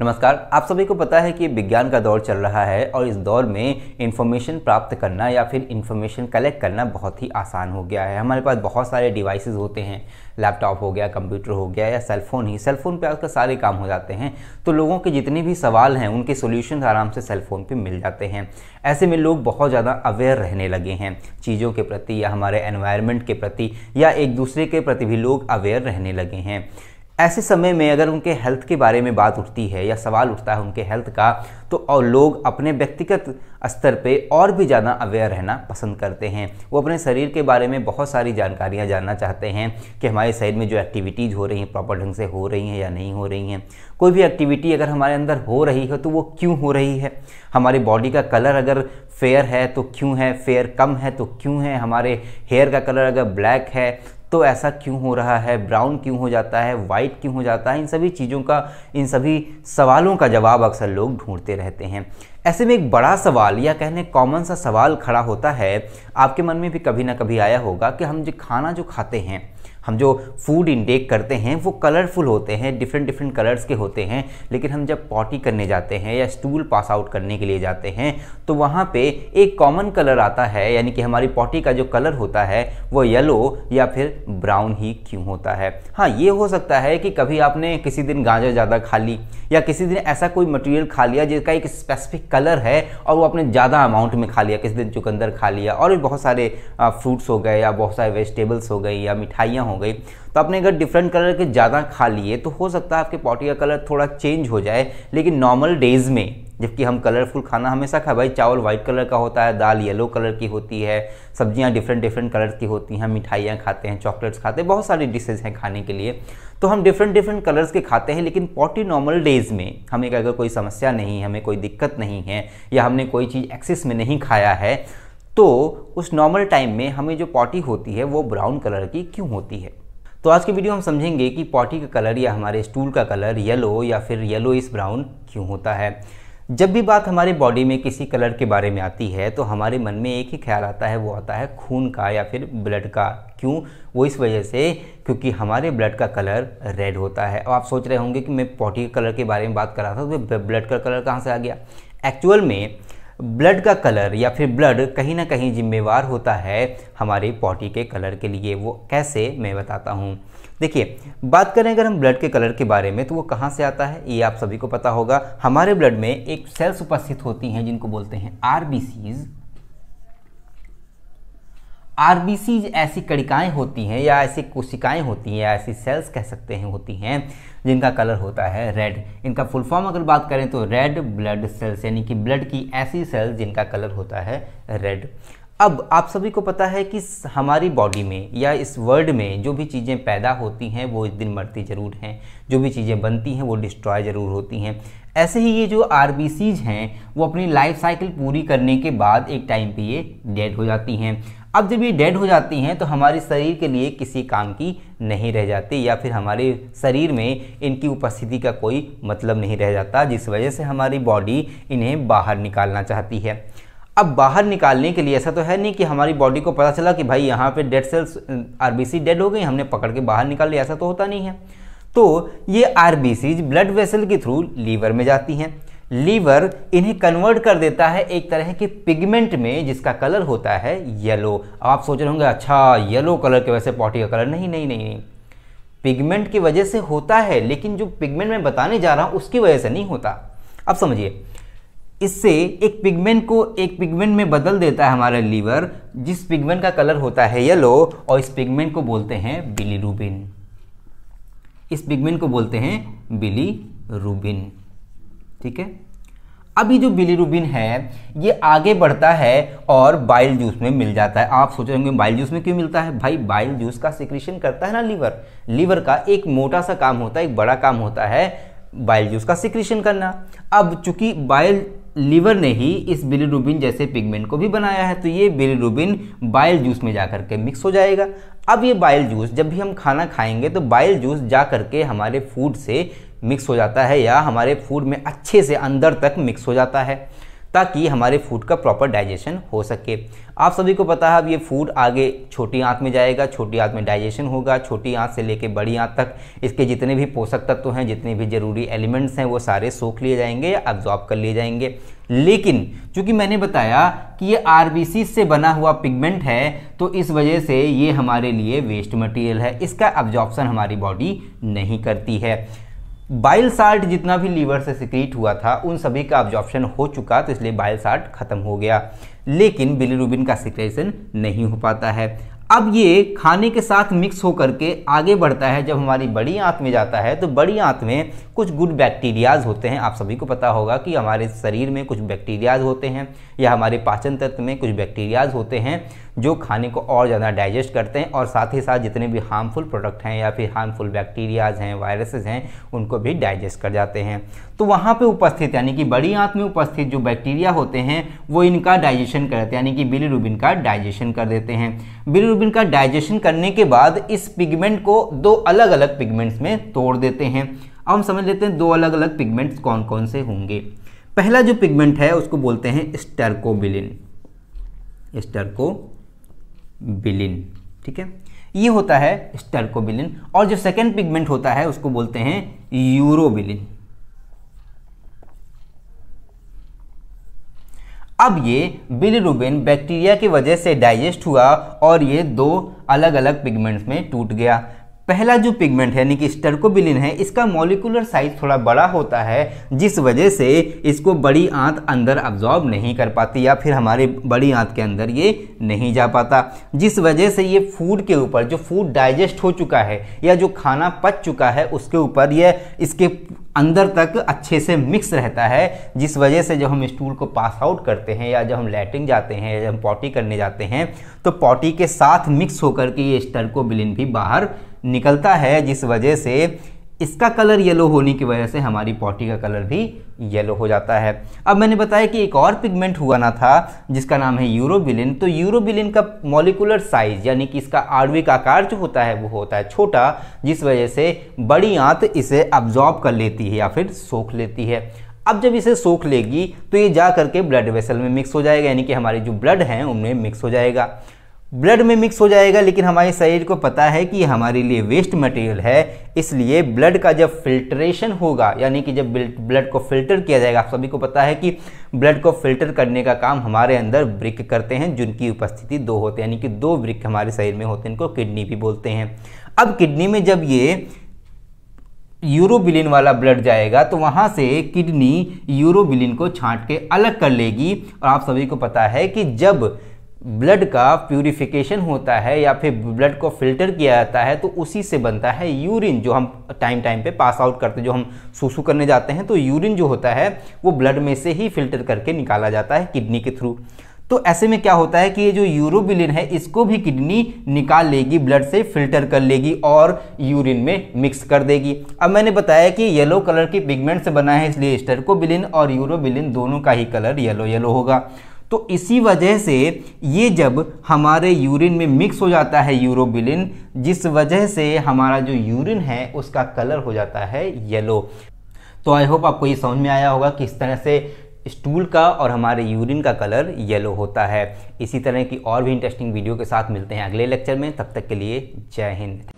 नमस्कार आप सभी को पता है कि विज्ञान का दौर चल रहा है और इस दौर में इन्फॉर्मेशन प्राप्त करना या फिर इन्फॉर्मेशन कलेक्ट करना बहुत ही आसान हो गया है हमारे पास बहुत सारे डिवाइसेस होते हैं लैपटॉप हो गया कंप्यूटर हो गया या सेलफोन ही सेलफोन पे आजकल सारे काम हो जाते हैं तो लोगों के जितने भी सवाल हैं उनके सोल्यूशन आराम से सेलफोन पर मिल जाते हैं ऐसे में लोग बहुत ज़्यादा अवेयर रहने लगे हैं चीज़ों के प्रति या हमारे एनवायरमेंट के प्रति या एक दूसरे के प्रति भी लोग अवेयर रहने लगे हैं ऐसे समय में अगर उनके हेल्थ के बारे में बात उठती है या सवाल उठता है उनके हेल्थ का तो और लोग अपने व्यक्तिगत स्तर पे और भी ज़्यादा अवेयर रहना पसंद करते हैं वो अपने शरीर के बारे में बहुत सारी जानकारियाँ जानना चाहते हैं कि हमारे शरीर में जो एक्टिविटीज़ हो रही हैं प्रॉपर ढंग से हो रही हैं या नहीं हो रही हैं कोई भी एक्टिविटी अगर हमारे अंदर हो रही है तो वो क्यों हो रही है हमारी बॉडी का कलर अगर फेयर है तो क्यों है फेयर कम है तो क्यों है हमारे हेयर का कलर अगर ब्लैक है तो ऐसा क्यों हो रहा है ब्राउन क्यों हो जाता है वाइट क्यों हो जाता है इन सभी चीज़ों का इन सभी सवालों का जवाब अक्सर लोग ढूंढते रहते हैं ऐसे में एक बड़ा सवाल या कहने कॉमन सा सवाल खड़ा होता है आपके मन में भी कभी ना कभी आया होगा कि हम जो खाना जो खाते हैं हम जो फूड इंटेक करते हैं वो कलरफुल होते हैं डिफरेंट डिफरेंट कलर्स के होते हैं लेकिन हम जब पॉटी करने जाते हैं या स्टूल पास आउट करने के लिए जाते हैं तो वहाँ पे एक कॉमन कलर आता है यानी कि हमारी पॉटी का जो कलर होता है वो येलो या फिर ब्राउन ही क्यों होता है हाँ ये हो सकता है कि कभी आपने किसी दिन गाजर ज़्यादा खा ली या किसी दिन ऐसा कोई मटेरियल खा लिया जिसका एक स्पेसिफिक कलर है और वो आपने ज़्यादा अमाउंट में खा लिया किसी दिन चुकंदर खा लिया और भी बहुत सारे फ्रूट्स हो गए या बहुत सारे वेजिटेबल्स हो गई या मिठाइयाँ हो गई तो आपने अगर डिफरेंट कलर के ज़्यादा खा लिए तो हो सकता है आपके पॉटी का कलर थोड़ा चेंज हो जाए लेकिन नॉर्मल डेज़ में जबकि हम कलरफुल खाना हमेशा खाए भाई चावल वाइट कलर का होता है दाल येलो कलर की होती है सब्जियां डिफरेंट डिफरेंट कलर की होती हैं मिठाइयाँ खाते हैं चॉकलेट्स खाते हैं बहुत सारी डिशेज़ हैं खाने के लिए तो हम डिफरेंट डिफरेंट कलर्स के खाते हैं लेकिन पॉटी नॉर्मल डेज़ में हमें अगर कोई समस्या नहीं हमें कोई दिक्कत नहीं है या हमने कोई चीज़ एक्सेस में नहीं खाया है तो उस नॉर्मल टाइम में हमें जो पॉटी होती है वो ब्राउन कलर की क्यों होती है तो आज की वीडियो हम समझेंगे कि पॉटी का कलर या हमारे स्टूल का कलर येलो या फिर येलो इस ब्राउन क्यों होता है जब भी बात हमारे बॉडी में किसी कलर के बारे में आती है तो हमारे मन में एक ही ख्याल आता है वो आता है खून का या फिर ब्लड का क्यों वो इस वजह से क्योंकि हमारे ब्लड का कलर रेड होता है अब आप सोच रहे होंगे कि मैं पॉटी के कलर के बारे में बात कर रहा था तो ब्लड का कलर कहाँ से आ गया एक्चुअल में ब्लड का कलर या फिर ब्लड कहीं ना कहीं जिम्मेवार होता है हमारे पॉटी के कलर के लिए वो कैसे मैं बताता हूँ देखिए बात करें अगर हम ब्लड के कलर के बारे में तो वो कहाँ से आता है ये आप सभी को पता होगा हमारे ब्लड में एक सेल्स उपस्थित होती हैं जिनको बोलते हैं आर आर ऐसी कड़िकाएँ होती हैं या ऐसी कोशिकाएँ होती हैं या ऐसी सेल्स कह सकते हैं होती हैं जिनका कलर होता है रेड इनका फुल फॉर्म अगर बात करें तो रेड ब्लड सेल्स यानी कि ब्लड की ऐसी सेल्स जिनका कलर होता है रेड अब आप सभी को पता है कि हमारी बॉडी में या इस वर्ल्ड में जो भी चीज़ें पैदा होती हैं वो इस दिन मरती ज़रूर हैं जो भी चीज़ें बनती हैं वो डिस्ट्रॉय ज़रूर होती हैं ऐसे ही ये जो आर हैं वो अपनी लाइफ साइकिल पूरी करने के बाद एक टाइम पे ये डेड हो जाती हैं अब जब ये डेड हो जाती हैं तो हमारे शरीर के लिए किसी काम की नहीं रह जाती या फिर हमारे शरीर में इनकी उपस्थिति का कोई मतलब नहीं रह जाता जिस वजह से हमारी बॉडी इन्हें बाहर निकालना चाहती है अब बाहर निकालने के लिए ऐसा तो है नहीं कि हमारी बॉडी को पता चला कि भाई यहाँ पे डेड सेल्स आर डेड हो गई हमने पकड़ के बाहर निकाल लिया ऐसा तो होता नहीं है तो ये आर ब्लड वेसल के थ्रू लीवर में जाती हैं लीवर इन्हें कन्वर्ट कर देता है एक तरह के पिगमेंट में जिसका कलर होता है येलो आप सोच रहे होंगे अच्छा येलो कलर के वैसे पॉटी का कलर नहीं नहीं नहीं नहीं पिगमेंट की वजह से होता है लेकिन जो पिगमेंट मैं बताने जा रहा हूँ उसकी वजह से नहीं होता अब समझिए इससे एक पिगमेंट को एक पिगमेंट में बदल देता है हमारा लीवर जिस पिगमेंट का कलर होता है येलो और इस पिगमेंट को बोलते हैं बिली रूबिन इस पिगमेंट को बोलते हैं बिली रूबिन ठीक है अब ये जो बिलीरुबिन है ये आगे बढ़ता है और बाइल जूस में मिल जाता है आप सोच रहे होंगे बाइल जूस में क्यों मिलता है भाई बाइल जूस का सिक्रेशन करता है ना लीवर लीवर का एक मोटा सा काम होता है एक बड़ा काम होता है बाइल जूस का सिक्रेशन करना अब चूंकि बाइल लीवर ने ही इस बिलीरुबिन जैसे पिगमेंट को भी बनाया है तो ये बिलीरुबिन बाइल जूस में जा करके मिक्स हो जाएगा अब ये बाइल जूस जब भी हम खाना खाएंगे तो बाइल जूस जा करके हमारे फूड से मिक्स हो जाता है या हमारे फूड में अच्छे से अंदर तक मिक्स हो जाता है ताकि हमारे फूड का प्रॉपर डाइजेशन हो सके आप सभी को पता है अब ये फूड आगे छोटी आंत में जाएगा छोटी आंत में डाइजेशन होगा छोटी आंत से लेके बड़ी आंत तक इसके जितने भी पोषक तत्व तो हैं जितने भी ज़रूरी एलिमेंट्स हैं वो सारे सोख लिए जाएंगे या अब्जॉर्ब कर लिए जाएंगे लेकिन चूंकि मैंने बताया कि ये आर से बना हुआ पिगमेंट है तो इस वजह से ये हमारे लिए वेस्ट मटेरियल है इसका एब्जॉर्बसन हमारी बॉडी नहीं करती है बाइल साल्ट जितना भी लीवर से सिक्रीट हुआ था उन सभी का ऑब्जॉर्प्शन हो चुका तो इसलिए बाइल साल्ट खत्म हो गया लेकिन बिलीरुबिन का सिक्रेशन नहीं हो पाता है अब ये खाने के साथ मिक्स होकर के आगे बढ़ता है जब हमारी बड़ी आंत में जाता है तो बड़ी आंत में कुछ गुड बैक्टीरियाज होते हैं आप सभी को पता होगा कि हमारे शरीर में कुछ बैक्टीरियाज होते हैं या हमारे पाचन तत्व में कुछ बैक्टीरियाज होते हैं जो खाने को और ज़्यादा डाइजेस्ट करते हैं और साथ ही साथ जितने भी हार्मफुल प्रोडक्ट हैं या फिर हार्मफुल बैक्टीरियाज हैं वायरसेस हैं उनको भी डाइजेस्ट कर जाते हैं तो वहाँ पे उपस्थित यानी कि बड़ी आंत में उपस्थित जो बैक्टीरिया होते हैं वो इनका डाइजेशन करते हैं यानी कि बिलीरुबिन का डाइजेशन कर देते हैं बिलीरुबिन का डाइजेशन करने के बाद इस पिगमेंट को दो अलग अलग पिगमेंट्स में तोड़ देते हैं अब हम समझ लेते हैं दो अलग अलग पिगमेंट्स कौन कौन से होंगे पहला जो पिगमेंट है उसको बोलते हैं स्टर्कोबिलिन स्टर्को बिलिन ठीक है ये होता है स्टर्कोबिलिन और जो सेकेंड पिगमेंट होता है उसको बोलते हैं यूरोबिलिन अब ये बिलिरुबिन बैक्टीरिया की वजह से डाइजेस्ट हुआ और ये दो अलग अलग पिगमेंट्स में टूट गया पहला जो पिगमेंट है यानी कि स्टर्कोबिलिन है इसका मॉलिकुलर साइज थोड़ा बड़ा होता है जिस वजह से इसको बड़ी आंत अंदर अब्जॉर्ब नहीं कर पाती या फिर हमारे बड़ी आंत के अंदर ये नहीं जा पाता जिस वजह से ये फूड के ऊपर जो फूड डाइजेस्ट हो चुका है या जो खाना पच चुका है उसके ऊपर यह इसके अंदर तक अच्छे से मिक्स रहता है जिस वजह से जब हम स्टूल को पास आउट करते हैं या जब हम लैट्रिन जाते हैं या जब हम पॉटी करने जाते हैं तो पॉटी के साथ मिक्स होकर के ये स्टर को बिलिन भी बाहर निकलता है जिस वजह से इसका कलर येलो होने की वजह से हमारी पॉटी का कलर भी येलो हो जाता है अब मैंने बताया कि एक और पिगमेंट हुआ ना था जिसका नाम है यूरोबिलिन तो यूरोबिलिन का मॉलिकुलर साइज यानी कि इसका आर्विक आकार जो होता है वो होता है छोटा जिस वजह से बड़ी आंत इसे अब्जॉर्ब कर लेती है या फिर सोख लेती है अब जब इसे सोख लेगी तो ये जा करके ब्लड वेसल में मिक्स हो जाएगा यानी कि हमारे जो ब्लड हैं उनमें मिक्स हो जाएगा ब्लड में मिक्स हो जाएगा लेकिन हमारे शरीर को पता है कि हमारे लिए वेस्ट मटेरियल है इसलिए ब्लड का जब फिल्ट्रेशन होगा यानी कि जब ब्लड को फिल्टर किया जाएगा आप सभी को पता है कि ब्लड को फिल्टर करने का काम हमारे अंदर ब्रिक करते हैं जिनकी उपस्थिति दो होते हैं यानी कि दो ब्रिक हमारे शरीर में होते हैं इनको किडनी भी बोलते हैं अब किडनी में जब ये यूरोबिलिन वाला ब्लड जाएगा तो वहाँ से किडनी यूरोबिलिन को छांट के अलग कर लेगी और आप सभी को पता है कि जब ब्लड का प्यूरिफिकेशन होता है या फिर ब्लड को फिल्टर किया जाता है तो उसी से बनता है यूरिन जो हम टाइम टाइम पे पास आउट करते जो हम सूसू करने जाते हैं तो यूरिन जो होता है वो ब्लड में से ही फिल्टर करके निकाला जाता है किडनी के थ्रू तो ऐसे में क्या होता है कि ये जो यूरोबिलिन है इसको भी किडनी निकाल लेगी ब्लड से फिल्टर कर लेगी और यूरिन में मिक्स कर देगी अब मैंने बताया कि येलो कलर के पिगमेंट से बना है इसलिए स्टर्कोबिलिन और यूरोबिलिन दोनों का ही कलर येलो येलो होगा तो इसी वजह से ये जब हमारे यूरिन में मिक्स हो जाता है यूरोबिलिन जिस वजह से हमारा जो यूरिन है उसका कलर हो जाता है येलो तो आई होप आपको ये समझ में आया होगा किस तरह से स्टूल का और हमारे यूरिन का कलर येलो होता है इसी तरह की और भी इंटरेस्टिंग वीडियो के साथ मिलते हैं अगले लेक्चर में तब तक के लिए जय हिंद